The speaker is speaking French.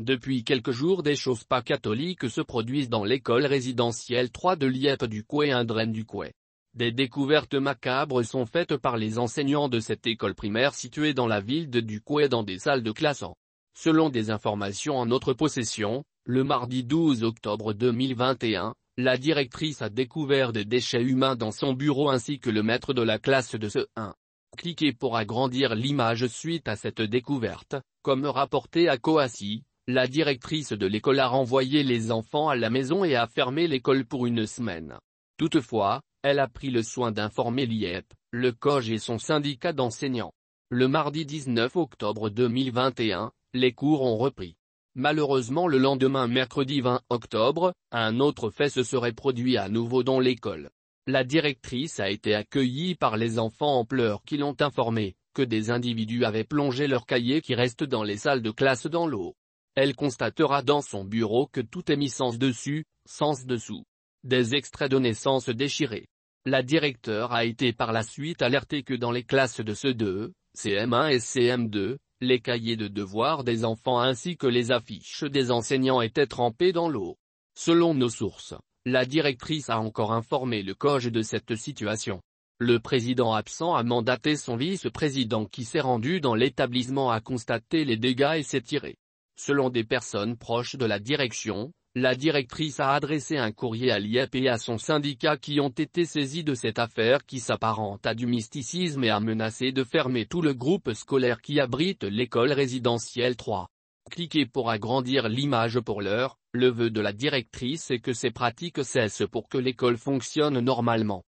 Depuis quelques jours des choses pas catholiques se produisent dans l'école résidentielle 3 de Lippe du Coué Indren du Coué. Des découvertes macabres sont faites par les enseignants de cette école primaire située dans la ville de Ducoué dans des salles de classe. Selon des informations en notre possession, le mardi 12 octobre 2021, la directrice a découvert des déchets humains dans son bureau ainsi que le maître de la classe de ce 1. Cliquez pour agrandir l'image suite à cette découverte, comme rapporté à Coassi, la directrice de l'école a renvoyé les enfants à la maison et a fermé l'école pour une semaine. Toutefois, elle a pris le soin d'informer l'IEP, le COGE et son syndicat d'enseignants. Le mardi 19 octobre 2021, les cours ont repris. Malheureusement le lendemain mercredi 20 octobre, un autre fait se serait produit à nouveau dans l'école. La directrice a été accueillie par les enfants en pleurs qui l'ont informé, que des individus avaient plongé leurs cahiers qui restent dans les salles de classe dans l'eau. Elle constatera dans son bureau que tout est mis sens dessus, sens dessous. Des extraits de naissance déchirés. La directeur a été par la suite alertée que dans les classes de CE2, CM1 et CM2, les cahiers de devoirs des enfants ainsi que les affiches des enseignants étaient trempés dans l'eau. Selon nos sources, la directrice a encore informé le COGE de cette situation. Le président absent a mandaté son vice-président qui s'est rendu dans l'établissement à constater les dégâts et s'est tiré. Selon des personnes proches de la direction, la directrice a adressé un courrier à l'IEP et à son syndicat qui ont été saisis de cette affaire qui s'apparente à du mysticisme et a menacé de fermer tout le groupe scolaire qui abrite l'école résidentielle 3. Cliquez pour agrandir l'image pour l'heure, le vœu de la directrice est que ces pratiques cessent pour que l'école fonctionne normalement.